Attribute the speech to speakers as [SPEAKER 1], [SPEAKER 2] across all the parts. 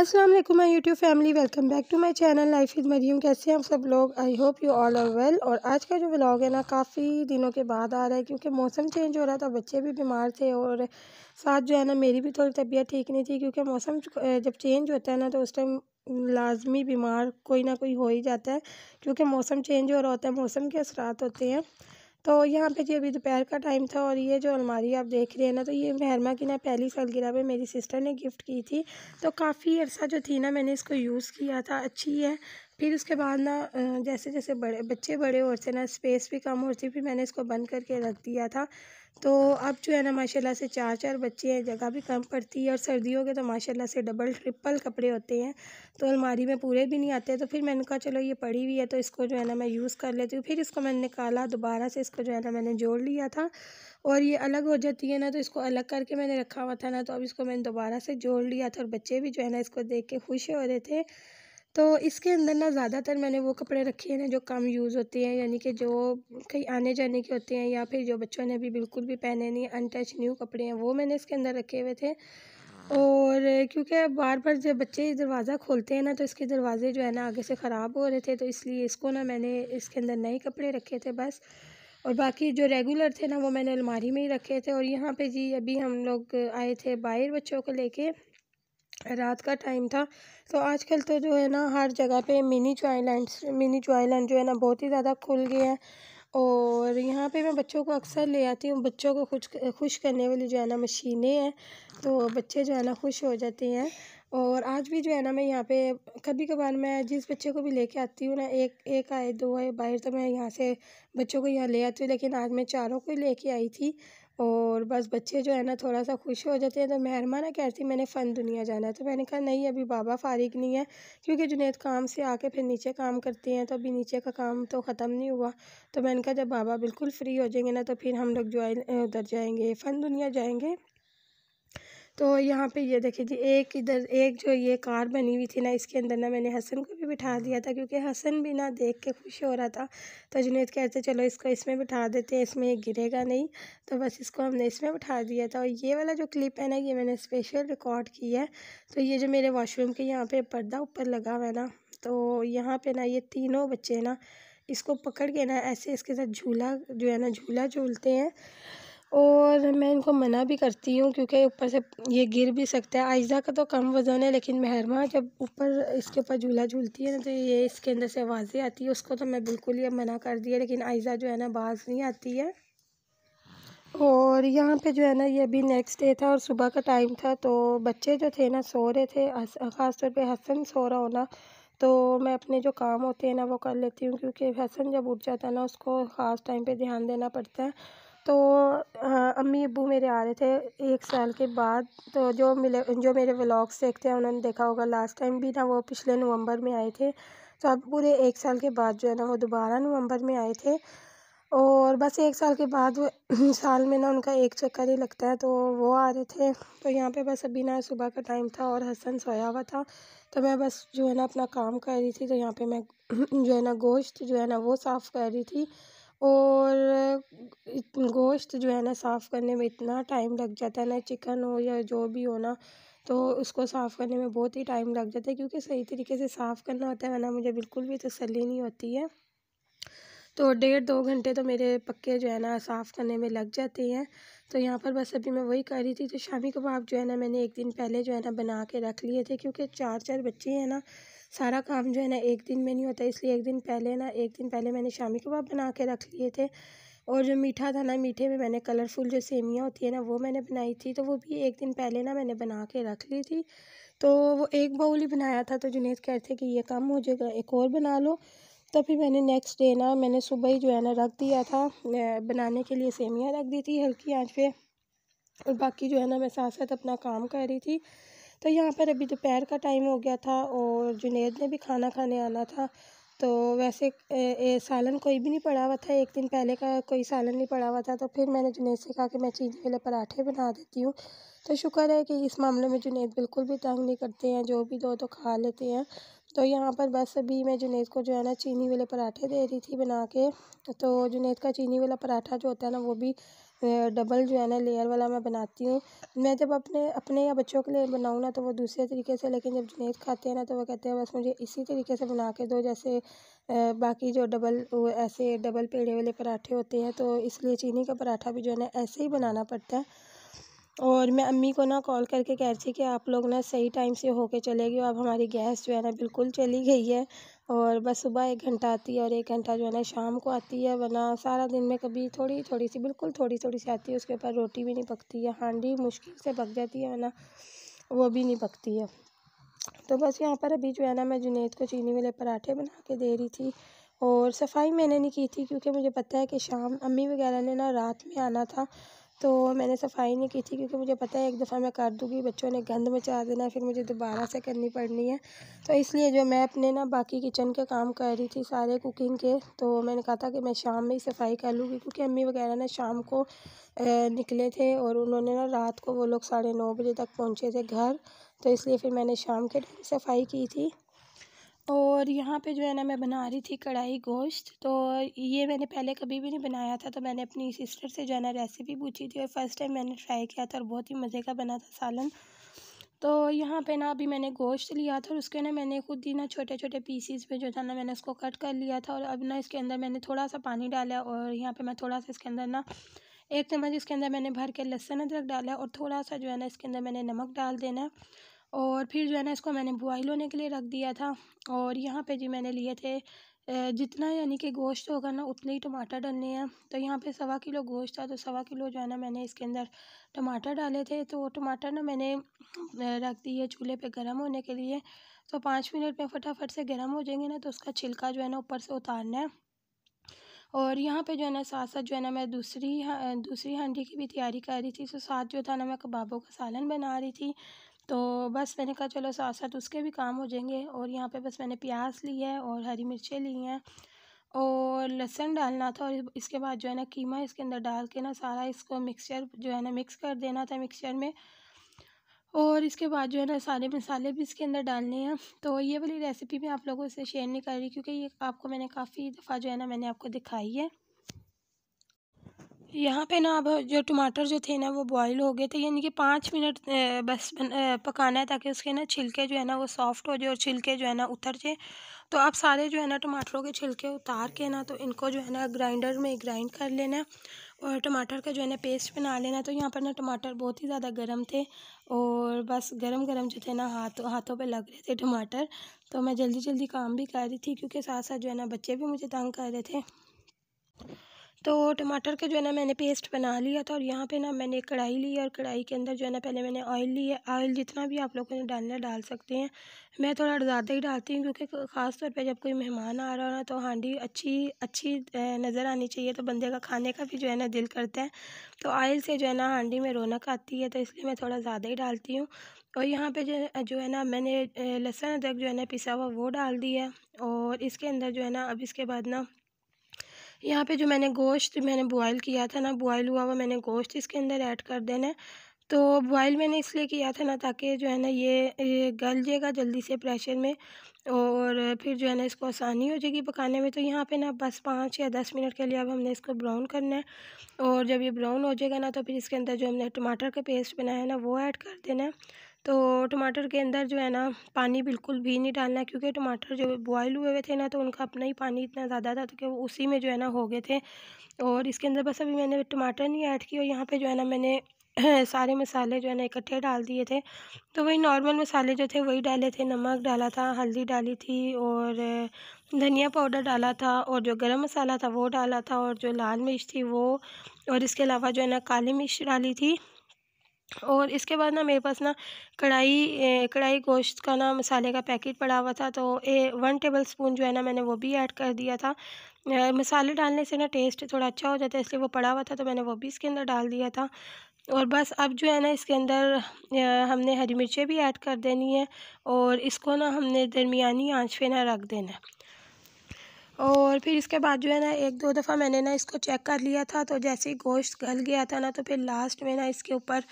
[SPEAKER 1] अस्सलाम वालेकुम my YouTube family welcome back to my channel life is Maryam कैसे हैं आप सब लोग I hope you all are well और आज का जो व्लॉग है ना काफ़ी दिनों के बाद आ रहा है क्योंकि मौसम चेंज हो रहा था बच्चे भी बीमार थे और साथ जो है ना मेरी भी थोड़ी तबीयत ठीक नहीं थी क्योंकि मौसम जब चेंज होता है ना तो उस टाइम लाजमी बीमार कोई ना कोई हो ही जाता है क्योंकि मौसम चेंज हो रहा होता है मौसम के असरात होते हैं तो यहाँ पे जी अभी दोपहर का टाइम था और ये जो अलमारी आप देख रहे हैं ना तो ये महरमा की ना पहली सलगिरह पे मेरी सिस्टर ने गिफ्ट की थी तो काफ़ी अर्सा जो थी ना मैंने इसको यूज़ किया था अच्छी है फिर उसके बाद ना जैसे जैसे बड़े बच्चे बड़े और रहे ना स्पेस भी कम हो रही फिर मैंने इसको बंद करके रख दिया था तो अब जो है ना माशाल्लाह से चार चार बच्चे हैं जगह भी कम पड़ती है और सर्दियों के तो माशाल्लाह से डबल ट्रिपल कपड़े होते हैं तो अलमारी में पूरे भी नहीं आते तो फिर मैंने कहा चलो ये पड़ी हुई है तो इसको जो है ना मैं यूज़ कर लेती हूँ फिर इसको मैंने निकाला दोबारा से इसको जो है ना मैंने जोड़ लिया था और ये अलग हो जाती है ना तो इसको अलग करके मैंने रखा हुआ था ना तो अब इसको मैंने दोबारा से जोड़ लिया था और बच्चे भी जो है ना इसको देख के खुश हो रहे थे तो इसके अंदर ना ज़्यादातर मैंने वो कपड़े रखे हैं ना जो कम यूज़ होते हैं यानी कि जो कहीं आने जाने के होते हैं या फिर जो बच्चों ने अभी बिल्कुल भी पहने नहीं अनटच न्यू कपड़े हैं वो मैंने इसके अंदर रखे हुए थे और क्योंकि बार बार जब बच्चे दरवाज़ा खोलते हैं ना तो इसके दरवाज़े जो है ना आगे से ख़राब हो रहे थे तो इसलिए इसको ना मैंने इसके अंदर नए कपड़े रखे थे बस और बाकी जो रेगुलर थे ना वो मैंने अलमारी में ही रखे थे और यहाँ पे जी अभी हम लोग आए थे बाहर बच्चों को लेके रात का टाइम था तो आजकल तो जो है ना हर जगह पे मिनी चॉयलैंड मिनी चॉयलैंड जो है ना बहुत ही ज़्यादा खुल गए हैं और यहाँ पे मैं बच्चों को अक्सर ले आती हूँ बच्चों को खुश खुश करने वाली जो है ना मशीनें हैं तो बच्चे जो है ना खुश हो जाते हैं और आज भी जो है ना मैं यहाँ पे कभी कभार मैं जिस बच्चे को भी लेके आती हूँ ना एक एक आए दो आए बाहर तो मैं यहाँ से बच्चों को यहाँ ले आती हूँ लेकिन आज मैं चारों को ही लेके आई थी और बस बच्चे जो है ना थोड़ा सा खुश हो जाते हैं तो मेहरमा ना कहती मैंने फ़न दुनिया जाना है तो मैंने कहा नहीं अभी बाबा फारिग नहीं है क्योंकि जुनेद काम से आके फिर नीचे काम करते हैं तो अभी नीचे का काम तो ख़त्म नहीं हुआ तो मैंने कहा जब बाबा बिल्कुल फ्री हो जाएंगे ना तो फिर हम लोग जो है उधर जाएंगे फ़न दुनिया जाएंगे तो यहाँ पे ये देखिए जी एक इधर एक जो ये कार बनी हुई थी ना इसके अंदर ना मैंने हसन को भी बिठा हाँ। दिया था क्योंकि हसन भी ना देख के खुश हो रहा था तो जुनेद कहते चलो इसको इसमें बिठा देते हैं इसमें ये गिरेगा नहीं तो बस इसको हमने इसमें बिठा दिया था और ये वाला जो क्लिप है ना ये मैंने स्पेशल रिकॉर्ड की है तो ये जो मेरे वॉशरूम के यहाँ पर पर्दा ऊपर लगा हुआ है ना तो यहाँ पर ना ये तीनों बच्चे ना इसको पकड़ के ना ऐसे इसके साथ झूला जो है ना झूला झूलते हैं और मैं इनको मना भी करती हूँ क्योंकि ऊपर से ये गिर भी सकता है आयजा का तो कम वज़न है लेकिन महरमा जब ऊपर इसके ऊपर झूला झूलती है ना तो ये इसके अंदर से आवाज़ें आती है उसको तो मैं बिल्कुल ही मना कर दिया लेकिन आयजा जो है ना बाज नहीं आती है और यहाँ पे जो है ना ये अभी नेक्स्ट डे था और सुबह का टाइम था तो बच्चे जो थे ना सो रहे थे ख़ास तौर हसन सो रहा होना तो मैं अपने जो काम होते हैं ना वो कर लेती हूँ क्योंकि हसन जब उठ जाता है ना उसको ख़ास टाइम पे ध्यान देना पड़ता है तो अम्मी अबू मेरे आ रहे थे एक साल के बाद तो जो मिले जो मेरे व्लॉग्स देखते हैं उन्होंने देखा होगा लास्ट टाइम भी ना वो पिछले नवंबर में आए थे तो अब पूरे एक साल के बाद जो है ना वो दोबारा नवंबर में आए थे और बस एक साल के बाद साल में ना उनका एक चक्कर ही लगता है तो वो आ रहे थे तो यहाँ पे बस अभी ना सुबह का टाइम था और हसन सोया हुआ था तो मैं बस जो है ना अपना काम कर रही थी तो यहाँ पे मैं जो है ना गोश्त जो है ना वो साफ़ कर रही थी और गोश्त जो है ना साफ़ करने में इतना टाइम लग जाता है ना चिकन हो या जो भी हो ना तो उसको साफ़ करने में बहुत ही टाइम लग जाता है क्योंकि सही तरीके से साफ़ करना होता है वरना मुझे बिल्कुल भी तसली नहीं होती है तो डेढ़ दो घंटे तो मेरे पक्के जो है ना साफ़ करने में लग जाते हैं तो यहाँ पर बस अभी मैं वही कर रही थी तो शामी कबाब जो है ना मैंने एक दिन पहले जो है ना बना के रख लिए थे क्योंकि चार चार बच्चे हैं ना सारा काम जो है ना एक दिन में नहीं होता इसलिए एक दिन पहले ना एक दिन पहले मैंने शामी कबाब बना के रख लिए थे और जो मीठा था ना मीठे में मैंने कलरफुल जो सेमियाँ होती है ना वो मैंने बनाई थी तो वो भी एक दिन पहले ना मैंने बना के रख ली थी तो वो एक बाउल ही बनाया था तो जुनेद कहते कि ये कम हो जाएगा एक और बना लो तो फिर मैंने नेक्स्ट डे ना मैंने सुबह ही जो है ना रख दिया था बनाने के लिए सेमियाँ रख दी थी हल्की आँच पे और बाकी जो है ना मैं साथ साथ अपना काम कर रही थी तो यहाँ पर अभी दोपहर का टाइम हो गया था और जुनेद ने भी खाना खाने आना था तो वैसे ए, ए, सालन कोई भी नहीं पड़ा हुआ था एक दिन पहले का कोई सालन नहीं पड़ा हुआ था तो फिर मैंने जुनेद से कहा कि मैं चीनी वाले पराठे बना देती हूँ तो शुक्र है कि इस मामले में जुनेद बिल्कुल भी तंग नहीं करते हैं जो भी दो तो खा लेते हैं तो यहाँ पर बस अभी मैं जुनेद को जो है ना चीनी वाले पराठे दे रही थी बना के तो जुनेद का चीनी वाला पराठा जो होता है ना वो भी डबल जो है ना लेयर वाला मैं बनाती हूँ मैं जब अपने अपने या बच्चों के लिए बनाऊँ ना तो वो दूसरे तरीके से लेकिन जब जुनेद खाते हैं ना तो वो कहते हैं बस मुझे इसी तरीके से बना के दो जैसे बाकी जो डबल ऐसे डबल पेड़े वाले पराठे होते हैं तो इसलिए चीनी का पराठा भी जो है ना ऐसे ही बनाना पड़ता है और मैं अम्मी को ना कॉल करके कह रही थी कि आप लोग ना सही टाइम से होके चले गए अब हमारी गैस जो है ना बिल्कुल चली गई है और बस सुबह एक घंटा आती है और एक घंटा जो है ना शाम को आती है वरना सारा दिन में कभी थोड़ी थोड़ी सी बिल्कुल थोड़ी थोड़ी सी आती है उसके ऊपर रोटी भी नहीं पकती है हांडी मुश्किल से पक जाती है वरना वो भी नहीं पकती है तो बस यहाँ पर अभी जो है ना मैं जुनेद को चीनी वाले पराठे बना के दे रही थी और सफाई मैंने नहीं की थी क्योंकि मुझे पता है कि शाम अम्मी वगैरह ने ना रात में आना था तो मैंने सफाई नहीं की थी क्योंकि मुझे पता है एक दफ़ा मैं कर दूँगी बच्चों ने गंद मचा देना फिर मुझे दोबारा से करनी पड़नी है तो इसलिए जो मैं अपने ना बाकी किचन के काम कर रही थी सारे कुकिंग के तो मैंने कहा था कि मैं शाम में ही सफाई कर लूँगी क्योंकि अम्मी वगैरह ना शाम को निकले थे और उन्होंने ना रात को वो लोग साढ़े नौ बजे तक पहुँचे थे घर तो इसलिए फिर मैंने शाम के टाइम सफाई की थी और यहाँ पे जो है ना मैं बना रही थी कढ़ाई गोश्त तो ये मैंने पहले कभी भी नहीं बनाया था तो मैंने अपनी सिस्टर से जो है ना रेसिपी पूछी थी और फर्स्ट टाइम मैंने ट्राई किया था और बहुत ही मज़े का बना था सालन तो यहाँ पे ना अभी मैंने गोश्त लिया था और उसके ना मैंने खुद ही ना छोटे छोटे पीसीस में जो था ना मैंने उसको कट कर लिया था और अब ना इसके अंदर मैंने थोड़ा सा पानी डाला और यहाँ पे मैं थोड़ा सा इसके अंदर ना एक चम्मच इसके अंदर मैंने भर के लहसुन अदरक डाला और थोड़ा सा जो है ना इसके अंदर मैंने नमक डाल देना है और फिर जो है ना इसको मैंने बॉयल होने के लिए रख दिया था और यहाँ पे जी मैंने लिए थे जितना यानी कि गोश्त होगा ना उतने ही टमाटर डालने हैं तो यहाँ पे सवा किलो गोश्त था तो सवा किलो जो है ना मैंने इसके अंदर टमाटर डाले थे तो टमाटर ना मैंने रख दिए चूल्हे पे गर्म होने के लिए तो पाँच मिनट में फटाफट से गर्म हो जाएंगे ना तो उसका छिलका जो है ना ऊपर से उतारना है और यहाँ पे जो है ना साथ साथ जो है ना मैं दूसरी दूसरी हांडी की भी तैयारी कर रही थी तो साथ जो था ना मैं कबाबों का सालन बना रही थी तो बस मैंने कहा चलो साथ साथ उसके भी काम हो जाएंगे और यहाँ पे बस मैंने प्याज ली है और हरी मिर्चें ली हैं और लहसुन डालना था और इसके बाद जो है ना कीमा इसके अंदर डाल के ना सारा इसको मिक्सचर जो है ना मिक्स कर देना था मिक्सचर में और इसके बाद जो है ना सारे मसाले भी इसके अंदर डालने हैं तो ये वाली रेसिपी मैं आप लोगों से शेयर नहीं कर रही क्योंकि ये आपको मैंने काफ़ी दफ़ा जो है ना मैंने आपको दिखाई है यहाँ पे ना अब जो टमाटर जो थे ना वो बॉईल हो गए थे यानी कि पाँच मिनट बस पकाना है ताकि उसके ना छिलके जो है ना वो सॉफ्ट हो जाए और छिलके जो है ना उतर जाए तो आप सारे जो है ना टमाटरों के छिलके उतार के ना तो इनको जो है ना ग्राइंडर में ग्राइंड कर लेना और टमाटर का जो है ना पेस्ट बना लेना तो यहाँ पर ना टमाटर बहुत ही ज़्यादा गर्म थे और बस गर्म गर्म जो थे ना हाथों हाथों पे लग रहे थे टमाटर तो मैं जल्दी जल्दी काम भी कर रही थी क्योंकि साथ साथ जो है ना बच्चे भी मुझे तंग कर रहे थे तो टमाटर का जो है ना मैंने पेस्ट बना लिया था और यहाँ पे ना मैंने कढ़ाई ली और कढ़ाई के अंदर जो है ना पहले मैंने ऑयल है ऑयल जितना भी आप लोगों ने डालना डाल सकते हैं मैं थोड़ा ज़्यादा ही डालती हूँ क्योंकि ख़ास तौर पे जब कोई मेहमान आ रहा हो ना तो हांडी अच्छी अच्छी नज़र आनी चाहिए तो बंदे का खाने का भी जो है ना दिल करता है तो ऑयल से जो है ना हांडी में रौनक आती है तो इसलिए मैं थोड़ा ज़्यादा ही डालती हूँ और यहाँ पे जो जो है ना मैंने लहसुन अदरक जो है ना पिसा हुआ वो डाल दिया और इसके अंदर जो है ना अब इसके बाद ना यहाँ पे जो मैंने गोश्त मैंने बॉयल किया था ना बॉयल हुआ हुआ मैंने गोश्त इसके अंदर ऐड कर देना है तो बॉयल मैंने इसलिए किया था ना ताकि जो है ना ये, ये गल जाएगा जल्दी से प्रेशर में और फिर जो है ना इसको आसानी हो जाएगी पकाने में तो यहाँ पे ना बस पाँच या दस मिनट के लिए अब हमने इसको ब्राउन करना है और जब ये ब्राउन हो जाएगा ना तो फिर इसके अंदर जो हमने टमाटर का पेस्ट बनाया है ना वो ऐड कर देना है तो टमाटर के अंदर जो है ना पानी बिल्कुल भी नहीं डालना क्योंकि टमाटर जो बॉयल हुए हुए थे ना तो उनका अपना ही पानी इतना ज़्यादा था तो कि वो उसी में जो है ना हो गए थे और इसके अंदर बस अभी मैंने टमाटर नहीं ऐड किया और यहाँ पे जो है ना मैंने सारे मसाले जो है ना इकट्ठे डाल दिए थे तो वही नॉर्मल मसाले जो थे वही डाले थे नमक डाला था हल्दी डाली थी और धनिया पाउडर डाला था और जो गरम मसाला था वो डाला था और जो लाल मिर्च थी वो और इसके अलावा जो है ना काली मिर्च डाली थी और इसके बाद ना मेरे पास ना कढ़ाई कढ़ाई गोश्त का ना मसाले का पैकेट पड़ा हुआ था तो ए वन टेबल स्पून जो है ना मैंने वो भी ऐड कर दिया था मसाले डालने से ना टेस्ट थोड़ा अच्छा हो जाता है इसलिए वो पड़ा हुआ था तो मैंने वो भी इसके अंदर डाल दिया था और बस अब जो है ना इसके अंदर हमने हरी मिर्चें भी ऐड कर देनी है और इसको ना हमने दरमियानी आँच पर ना रख देना है और फिर इसके बाद जो है ना एक दो दफ़ा मैंने ना इसको चेक कर लिया था तो जैसे ही गोश्त गल गया था ना तो फिर लास्ट में ना इसके ऊपर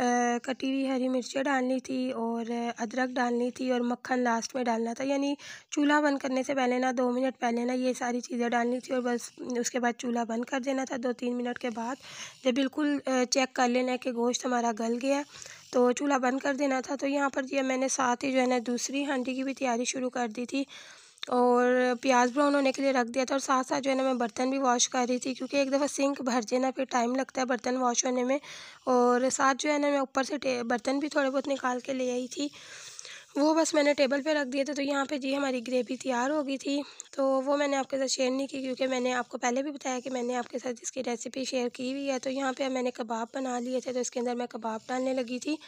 [SPEAKER 1] कटी हुई हरी मिर्चें डालनी थी और अदरक डालनी थी और मक्खन लास्ट में डालना था यानी चूल्हा बंद करने से पहले ना दो मिनट पहले ना ये सारी चीज़ें डालनी थी और बस उसके बाद चूल्हा बंद कर देना था दो तीन मिनट के बाद जब बिल्कुल चेक कर लेना है कि गोश्त हमारा गल गया तो चूल्हा बंद कर देना था तो यहाँ पर ये मैंने साथ ही जो है ना दूसरी हांडी की भी तैयारी शुरू कर दी थी और प्याज ब्राउन होने के लिए रख दिया था और साथ साथ जो है ना मैं बर्तन भी वॉश कर रही थी क्योंकि एक दफ़ा सिंक भर जाए ना फिर टाइम लगता है बर्तन वॉश होने में और साथ जो है ना मैं ऊपर से बर्तन भी थोड़े बहुत निकाल के ले आई थी वो बस मैंने टेबल पे रख दिए थे तो यहाँ पे जी हमारी ग्रेवी तैयार हो गई थी तो वो मैंने आपके साथ शेयर नहीं की क्योंकि मैंने आपको पहले भी बताया कि मैंने आपके साथ इसकी रेसिपी शेयर की हुई है तो यहाँ पे मैंने कबाब बना लिए थे तो इसके अंदर मैं कबाब डालने लगी थी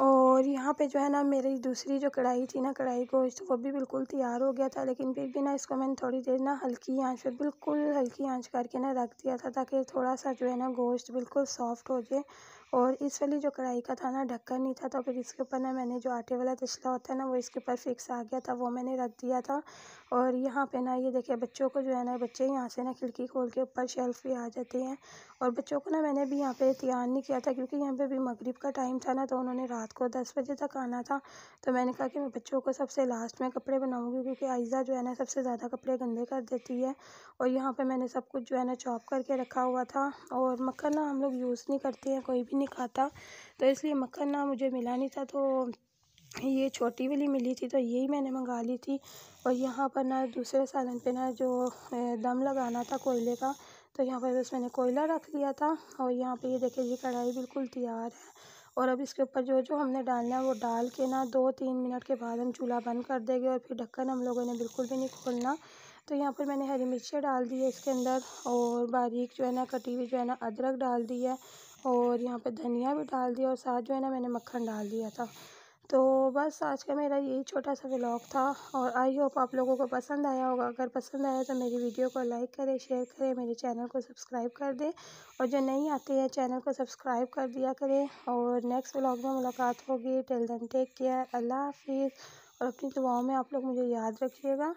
[SPEAKER 1] और यहाँ पे जो है ना मेरी दूसरी जो कढ़ाई थी ना कढ़ाई को वो भी बिल्कुल तैयार हो गया था लेकिन फिर भी ना इसको मैंने थोड़ी देर ना हल्की आंच पे बिल्कुल हल्की आंच करके ना रख दिया था ताकि थोड़ा सा जो है ना गोश्त बिल्कुल सॉफ्ट हो जाए और इस वाली जो कढ़ाई का था ना ढक्कन नहीं था तो फिर इसके ऊपर ना मैंने जो आटे वाला तशला होता है ना वो इसके ऊपर फिक्स आ गया था वो मैंने रख दिया था और यहाँ पे ना ये देखिए बच्चों को जो है ना बच्चे यहाँ से ना खिड़की खोल के ऊपर शेल्फ पे आ जाते हैं और बच्चों को ना मैंने भी यहाँ पे तैयार नहीं किया था क्योंकि यहाँ पे भी मगरिब का टाइम था ना तो उन्होंने रात को दस बजे तक आना था तो मैंने कहा कि मैं बच्चों को सबसे लास्ट में कपड़े बनाऊँगी क्योंकि आयजा जो है ना सबसे ज़्यादा कपड़े गंदे कर देती है और यहाँ पर मैंने सब कुछ जो है ना चॉप करके रखा हुआ था और मक्खन ना हम लोग यूज़ नहीं करते हैं कोई भी नहीं खाता तो इसलिए मक्खन ना मुझे मिला नहीं था तो ये छोटी वाली मिली थी तो यही मैंने मंगा ली थी और यहाँ पर ना दूसरे सालन पे ना जो दम लगाना था कोयले का तो यहाँ पर बस मैंने कोयला रख लिया था और यहाँ पे ये देखिए ये कढ़ाई बिल्कुल तैयार है और अब इसके ऊपर जो जो हमने डालना है वो डाल के ना दो तीन मिनट के बाद हम चूल्हा बंद कर देंगे और फिर ढक्कन हम लोगों ने बिल्कुल भी नहीं खोलना तो यहाँ पर मैंने हरी मिर्चें डाल दी है इसके अंदर और बारीक जो है ना कटी हुई जो है ना अदरक डाल दी है और यहाँ पर धनिया भी डाल दिया और साथ जो है ना मैंने मक्खन डाल दिया था तो बस आज का मेरा यही छोटा सा ब्लॉग था और आई होप आप लोगों को पसंद आया होगा अगर पसंद आया तो मेरी वीडियो को लाइक करें शेयर करें मेरे चैनल को सब्सक्राइब कर दें और जो नहीं आते हैं चैनल को सब्सक्राइब कर दिया करें और नेक्स्ट ब्लॉग में मुलाकात होगी टिल देन टेक केयर अल्लाह हाफिज़ और अपनी दुआओं में आप लोग मुझे याद रखिएगा